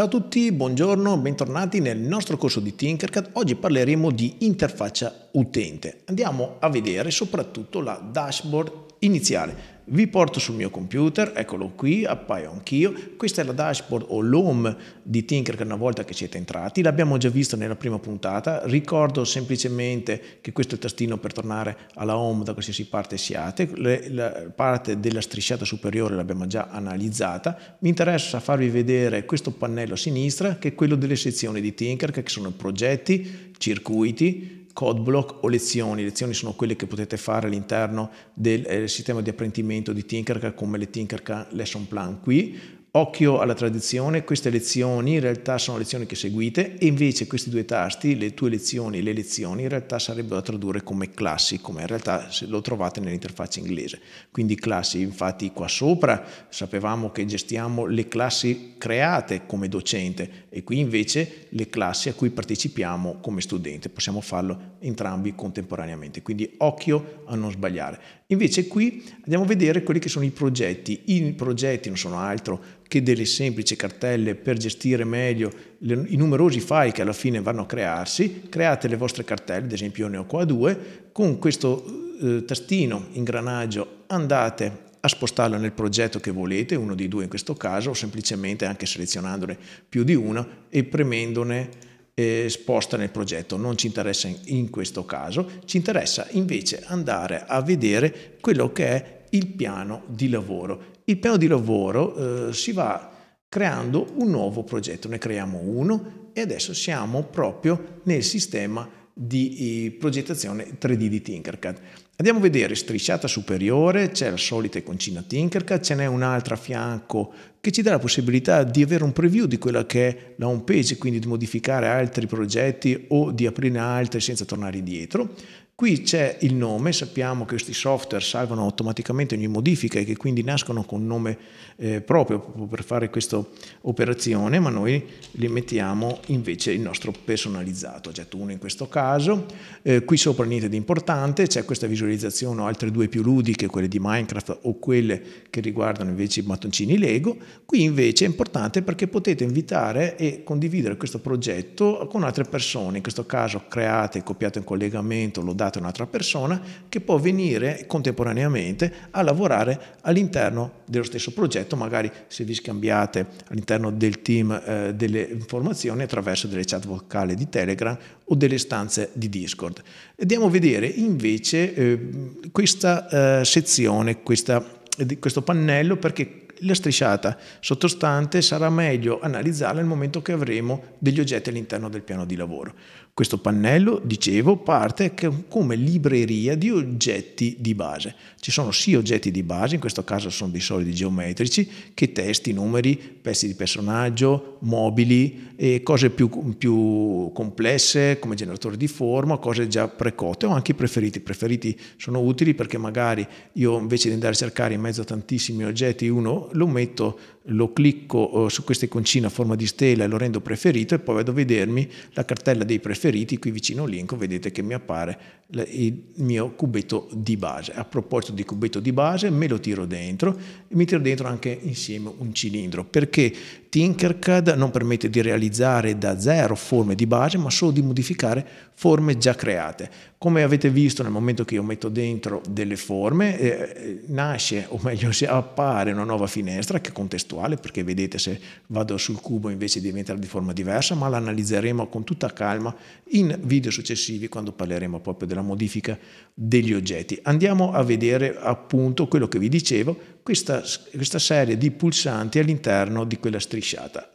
Ciao a tutti, buongiorno, bentornati nel nostro corso di Tinkercad. Oggi parleremo di interfaccia utente. Andiamo a vedere soprattutto la dashboard iniziale. Vi porto sul mio computer, eccolo qui, appaio anch'io. Questa è la dashboard o l'home di Tinkercad una volta che siete entrati. L'abbiamo già visto nella prima puntata. Ricordo semplicemente che questo è il tastino per tornare alla home da qualsiasi parte siate. Le, la parte della strisciata superiore l'abbiamo già analizzata. Mi interessa farvi vedere questo pannello a sinistra che è quello delle sezioni di Tinkercad che sono progetti, circuiti, code block o lezioni. Lezioni sono quelle che potete fare all'interno del eh, sistema di apprendimento di Tinkercad come le Tinkercad Lesson Plan. Qui occhio alla tradizione, queste lezioni in realtà sono lezioni che seguite e invece questi due tasti, le tue lezioni e le lezioni, in realtà sarebbero da tradurre come classi, come in realtà lo trovate nell'interfaccia inglese. Quindi classi, infatti qua sopra sapevamo che gestiamo le classi create come docente e qui invece le classi a cui partecipiamo come studente, possiamo farlo entrambi contemporaneamente, quindi occhio a non sbagliare. Invece qui andiamo a vedere quelli che sono i progetti, i progetti non sono altro che delle semplici cartelle per gestire meglio le, i numerosi file che alla fine vanno a crearsi. Create le vostre cartelle, ad esempio io ne ho qua due, con questo eh, tastino ingranaggio andate a spostarla nel progetto che volete, uno di due in questo caso, o semplicemente anche selezionandone più di una e premendone eh, sposta nel progetto. Non ci interessa in, in questo caso, ci interessa invece andare a vedere quello che è il piano di lavoro il piano di lavoro eh, si va creando un nuovo progetto, ne creiamo uno e adesso siamo proprio nel sistema di eh, progettazione 3D di Tinkercad. Andiamo a vedere strisciata superiore, c'è la solita iconcina Tinkercad, ce n'è un'altra a fianco che ci dà la possibilità di avere un preview di quella che è la home page, quindi di modificare altri progetti o di aprirne altri senza tornare indietro. Qui c'è il nome, sappiamo che questi software salvano automaticamente ogni modifica e che quindi nascono con nome eh, proprio per fare questa operazione, ma noi li mettiamo invece il nostro personalizzato, oggetto cioè 1 in questo caso. Eh, qui sopra niente di importante, c'è questa visualizzazione o altre due più ludiche, quelle di Minecraft o quelle che riguardano invece i mattoncini Lego. Qui invece è importante perché potete invitare e condividere questo progetto con altre persone, in questo caso create, copiate un collegamento, lo date contrattata un'altra persona che può venire contemporaneamente a lavorare all'interno dello stesso progetto, magari se vi scambiate all'interno del team eh, delle informazioni attraverso delle chat vocali di Telegram o delle stanze di Discord. Andiamo a vedere invece eh, questa eh, sezione, questa, eh, questo pannello perché la strisciata sottostante sarà meglio analizzarla nel momento che avremo degli oggetti all'interno del piano di lavoro. Questo pannello, dicevo, parte come libreria di oggetti di base. Ci sono sia oggetti di base, in questo caso sono dei solidi geometrici, che testi, numeri, pezzi di personaggio, mobili, eh, cose più, più complesse come generatori di forma, cose già precotte o anche i preferiti. I preferiti sono utili perché magari io invece di andare a cercare in mezzo a tantissimi oggetti uno lo metto lo clicco eh, su questo iconcino a forma di stella e lo rendo preferito e poi vado a vedermi la cartella dei preferiti, qui vicino link, vedete che mi appare il mio cubetto di base. A proposito di cubetto di base me lo tiro dentro e mi tiro dentro anche insieme un cilindro perché Tinkercad non permette di realizzare da zero forme di base ma solo di modificare forme già create. Come avete visto nel momento che io metto dentro delle forme eh, nasce o meglio si appare una nuova finestra che contesta concettuale perché vedete se vado sul cubo invece diventa di forma diversa, ma l'analizzeremo con tutta calma in video successivi quando parleremo proprio della modifica degli oggetti. Andiamo a vedere appunto quello che vi dicevo, questa, questa serie di pulsanti all'interno di quella strisciata.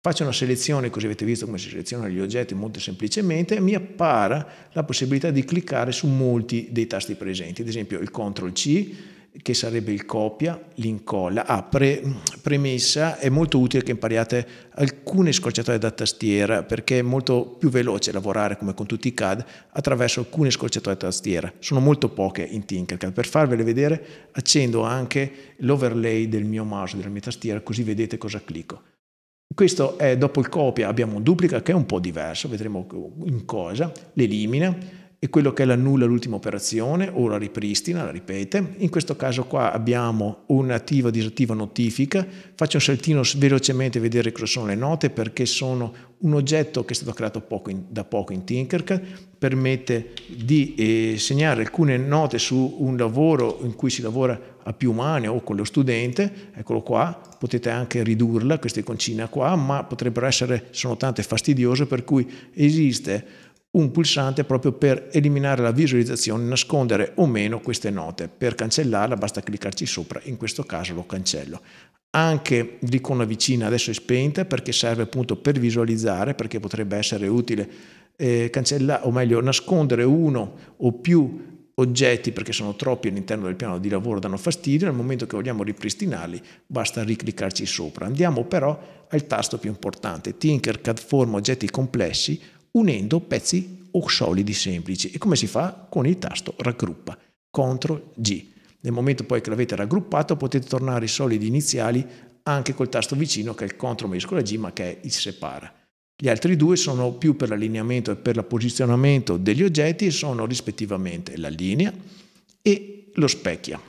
Faccio una selezione, così avete visto come si selezionano gli oggetti molto semplicemente, e mi appara la possibilità di cliccare su molti dei tasti presenti, ad esempio il CTRL C, che sarebbe il copia, l'incolla. Ah, pre, premessa, è molto utile che impariate alcune scorciatoie da tastiera perché è molto più veloce lavorare come con tutti i CAD attraverso alcune scorciatoie da tastiera. Sono molto poche in Tinkercad. Per farvele vedere accendo anche l'overlay del mio mouse, della mia tastiera, così vedete cosa clicco. Questo è dopo il copia, abbiamo un duplica che è un po' diverso, vedremo in cosa, l'elimina, e quello che è l'annulla l'ultima operazione o la ripristina, la ripete. In questo caso qua abbiamo un'attiva disattiva notifica, faccio un saltino velocemente a vedere cosa sono le note perché sono un oggetto che è stato creato poco in, da poco in Tinkercad, permette di eh, segnare alcune note su un lavoro in cui si lavora a più mani o con lo studente, eccolo qua, potete anche ridurla questa iconcina qua, ma potrebbero essere, sono tante fastidiose per cui esiste un pulsante proprio per eliminare la visualizzazione, nascondere o meno queste note. Per cancellarla basta cliccarci sopra, in questo caso lo cancello. Anche l'icona vicina adesso è spenta perché serve appunto per visualizzare, perché potrebbe essere utile eh, cancellare, o meglio nascondere uno o più oggetti perché sono troppi all'interno del piano di lavoro danno fastidio, nel momento che vogliamo ripristinarli basta ricliccarci sopra. Andiamo però al tasto più importante, Tinkercad forma oggetti complessi unendo pezzi o solidi semplici. E come si fa? Con il tasto raggruppa, CTRL G. Nel momento poi che l'avete raggruppato potete tornare i solidi iniziali anche col tasto vicino che è il CTRL maiuscola G ma che è il separa. Gli altri due sono più per l'allineamento e per il posizionamento degli oggetti e sono rispettivamente la linea e lo specchia.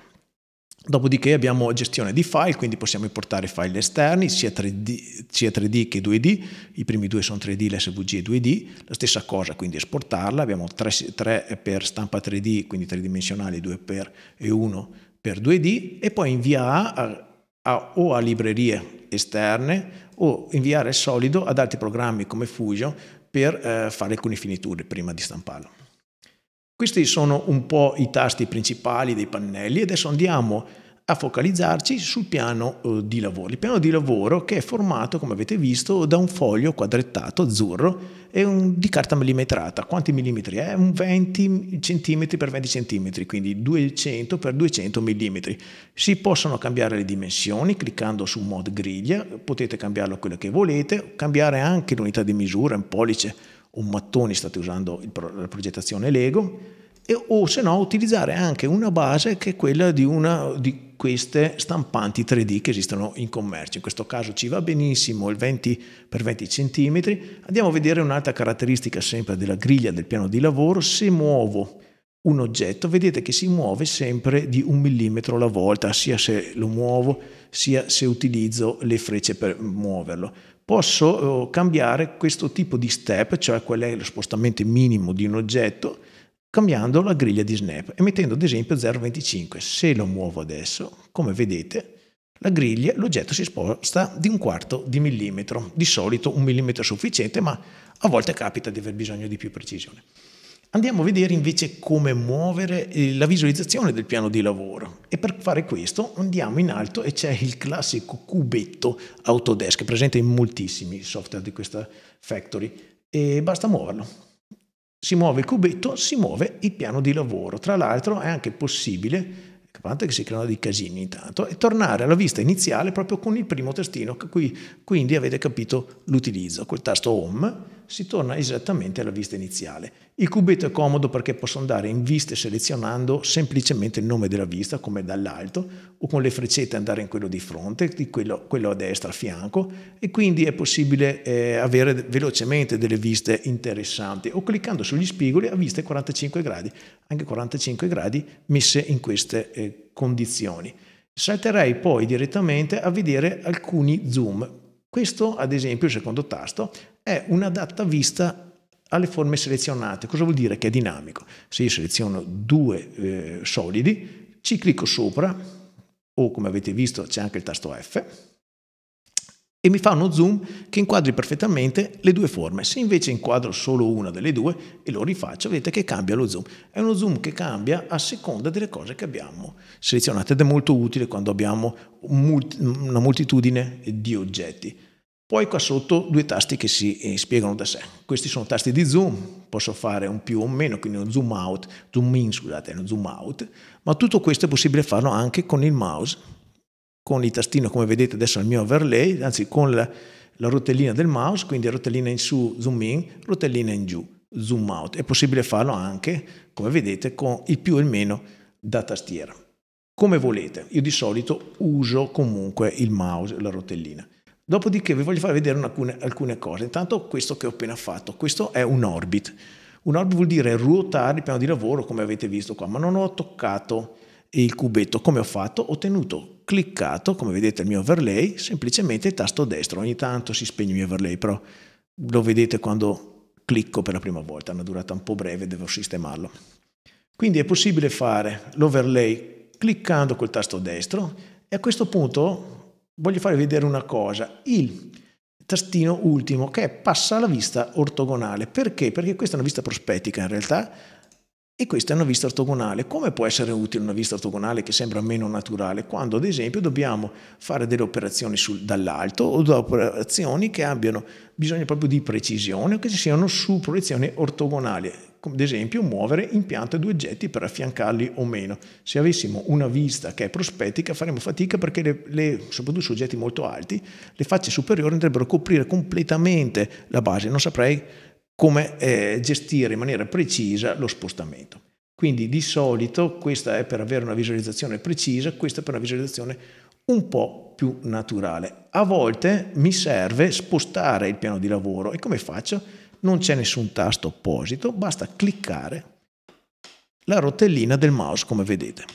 Dopodiché abbiamo gestione di file, quindi possiamo importare file esterni, sia 3D, sia 3D, che 2D, i primi due sono 3D, l'SVG è 2D, la stessa cosa quindi esportarla, abbiamo 3, 3 per stampa 3D, quindi tridimensionali, 2 per e 1 per 2D, e poi invia a, a, o a librerie esterne o inviare il solido ad altri programmi come Fusion per eh, fare alcune finiture prima di stamparlo. Questi sono un po' i tasti principali dei pannelli adesso andiamo a focalizzarci sul piano eh, di lavoro. Il piano di lavoro che è formato, come avete visto, da un foglio quadrettato azzurro e un, di carta millimetrata. Quanti millimetri? È un 20 cm per 20 cm, quindi 200 x 200 mm. Si possono cambiare le dimensioni cliccando su mod griglia, potete cambiarlo quello che volete, cambiare anche l'unità di misura, un pollice un mattone, state usando la progettazione Lego, e, o se no utilizzare anche una base che è quella di una di queste stampanti 3D che esistono in commercio. In questo caso ci va benissimo il 20x20 cm. Andiamo a vedere un'altra caratteristica sempre della griglia del piano di lavoro. Se muovo un oggetto, vedete che si muove sempre di un millimetro alla volta, sia se lo muovo, sia se utilizzo le frecce per muoverlo posso eh, cambiare questo tipo di step, cioè qual è lo spostamento minimo di un oggetto, cambiando la griglia di snap e mettendo ad esempio 0,25. Se lo muovo adesso, come vedete, la griglia, l'oggetto si sposta di un quarto di millimetro. Di solito un millimetro è sufficiente, ma a volte capita di aver bisogno di più precisione. Andiamo a vedere invece come muovere eh, la visualizzazione del piano di lavoro e per fare questo andiamo in alto e c'è il classico cubetto Autodesk presente in moltissimi software di questa factory e basta muoverlo. Si muove il cubetto, si muove il piano di lavoro. Tra l'altro è anche possibile capite che si creano dei casini intanto, e tornare alla vista iniziale proprio con il primo testino, qui, quindi avete capito l'utilizzo, col tasto Home si torna esattamente alla vista iniziale. Il cubetto è comodo perché posso andare in viste selezionando semplicemente il nome della vista, come dall'alto, o con le freccette andare in quello di fronte, di quello, quello a destra, a fianco, e quindi è possibile eh, avere velocemente delle viste interessanti, o cliccando sugli spigoli a viste 45 gradi, anche 45 gradi messe in queste eh, condizioni. Salterei poi direttamente a vedere alcuni zoom questo, ad esempio, il secondo tasto, è una data vista alle forme selezionate. Cosa vuol dire? Che è dinamico. Se io seleziono due eh, solidi, ci clicco sopra, o come avete visto c'è anche il tasto F, e mi fa uno zoom che inquadri perfettamente le due forme. Se invece inquadro solo una delle due e lo rifaccio, vedete che cambia lo zoom. È uno zoom che cambia a seconda delle cose che abbiamo selezionate ed è molto utile quando abbiamo una moltitudine di oggetti. Poi qua sotto due tasti che si eh, spiegano da sé. Questi sono tasti di zoom, posso fare un più o un meno, quindi uno zoom out, zoom in, scusate, uno zoom out, ma tutto questo è possibile farlo anche con il mouse con il tastino come vedete adesso il mio overlay, anzi con la, la rotellina del mouse, quindi rotellina in su, zoom in, rotellina in giù, zoom out. È possibile farlo anche, come vedete, con il più e il meno da tastiera. Come volete, io di solito uso comunque il mouse, la rotellina. Dopodiché vi voglio far vedere alcune, alcune cose. Intanto questo che ho appena fatto, questo è un orbit. Un orbit vuol dire ruotare il piano di lavoro come avete visto qua, ma non ho toccato il cubetto. Come ho fatto? Ho tenuto cliccato, come vedete il mio overlay, semplicemente il tasto destro. Ogni tanto si spegne il mio overlay, però lo vedete quando clicco per la prima volta. È una durata un po' breve, devo sistemarlo. Quindi è possibile fare l'overlay cliccando col tasto destro e a questo punto voglio farvi vedere una cosa. Il tastino ultimo che passa alla vista ortogonale. Perché? Perché questa è una vista prospettica in realtà e questa è una vista ortogonale. Come può essere utile una vista ortogonale che sembra meno naturale? Quando, ad esempio, dobbiamo fare delle operazioni sul, dall'alto o da operazioni che abbiano bisogno proprio di precisione o che ci siano su proiezioni ortogonali, come ad esempio muovere in pianta due oggetti per affiancarli o meno. Se avessimo una vista che è prospettica faremmo fatica perché le, le, soprattutto su oggetti molto alti le facce superiori andrebbero a coprire completamente la base, non saprei come eh, gestire in maniera precisa lo spostamento. Quindi di solito questa è per avere una visualizzazione precisa, questa è per una visualizzazione un po' più naturale. A volte mi serve spostare il piano di lavoro e come faccio? Non c'è nessun tasto apposito, basta cliccare la rotellina del mouse come vedete.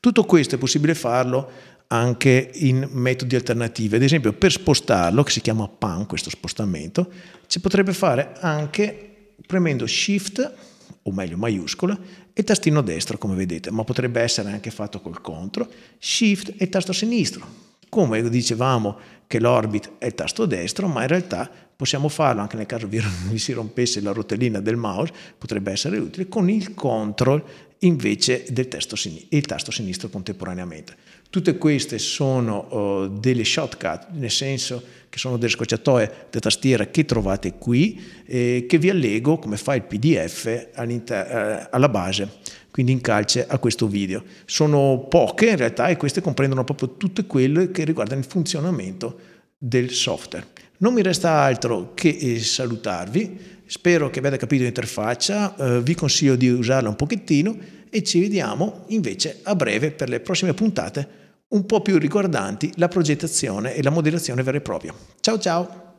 Tutto questo è possibile farlo anche in metodi alternativi. Ad esempio, per spostarlo, che si chiama pan questo spostamento, si potrebbe fare anche premendo shift, o meglio maiuscola, e tastino destro, come vedete, ma potrebbe essere anche fatto col CTRL, shift e tasto sinistro. Come dicevamo che l'orbit è il tasto destro, ma in realtà possiamo farlo anche nel caso vi si rompesse la rotellina del mouse, potrebbe essere utile con il CTRL invece del testo sinistro, il tasto sinistro contemporaneamente. Tutte queste sono uh, delle shortcut, nel senso che sono delle scocciatoie di tastiera che trovate qui, eh, che vi allego come file PDF eh, alla base, quindi in calce a questo video. Sono poche in realtà e queste comprendono proprio tutte quelle che riguardano il funzionamento del software. Non mi resta altro che eh, salutarvi, spero che abbiate capito l'interfaccia, eh, vi consiglio di usarla un pochettino e ci vediamo invece a breve per le prossime puntate un po' più riguardanti la progettazione e la modellazione vera e propria. Ciao ciao!